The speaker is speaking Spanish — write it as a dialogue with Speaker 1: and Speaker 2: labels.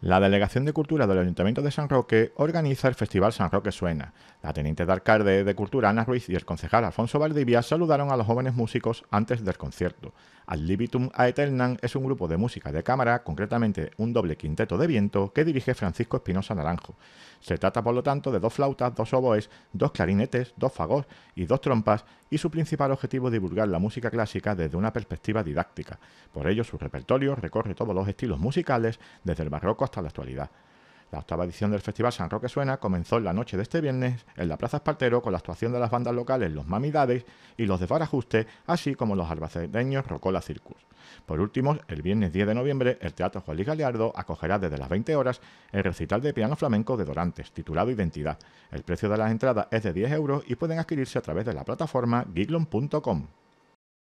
Speaker 1: La Delegación de Cultura del Ayuntamiento de San Roque organiza el Festival San Roque Suena. La teniente de alcalde de Cultura Ana Ruiz y el concejal Alfonso Valdivia saludaron a los jóvenes músicos antes del concierto. Al Libitum Aeternam es un grupo de música de cámara, concretamente un doble quinteto de viento, que dirige Francisco Espinosa Naranjo. Se trata, por lo tanto, de dos flautas, dos oboes, dos clarinetes, dos fagots y dos trompas, y su principal objetivo es divulgar la música clásica desde una perspectiva didáctica. Por ello, su repertorio recorre todos los estilos musicales, desde el barroco hasta la actualidad. La octava edición del Festival San Roque Suena comenzó en la noche de este viernes en la Plaza Espartero con la actuación de las bandas locales Los Mamidades y los de Farajuste, así como los albaceteños Rocola Circus. Por último, el viernes 10 de noviembre, el Teatro Juan Luis Galeardo acogerá desde las 20 horas el recital de piano flamenco de Dorantes, titulado Identidad. El precio de las entradas es de 10 euros y pueden adquirirse a través de la plataforma giglon.com.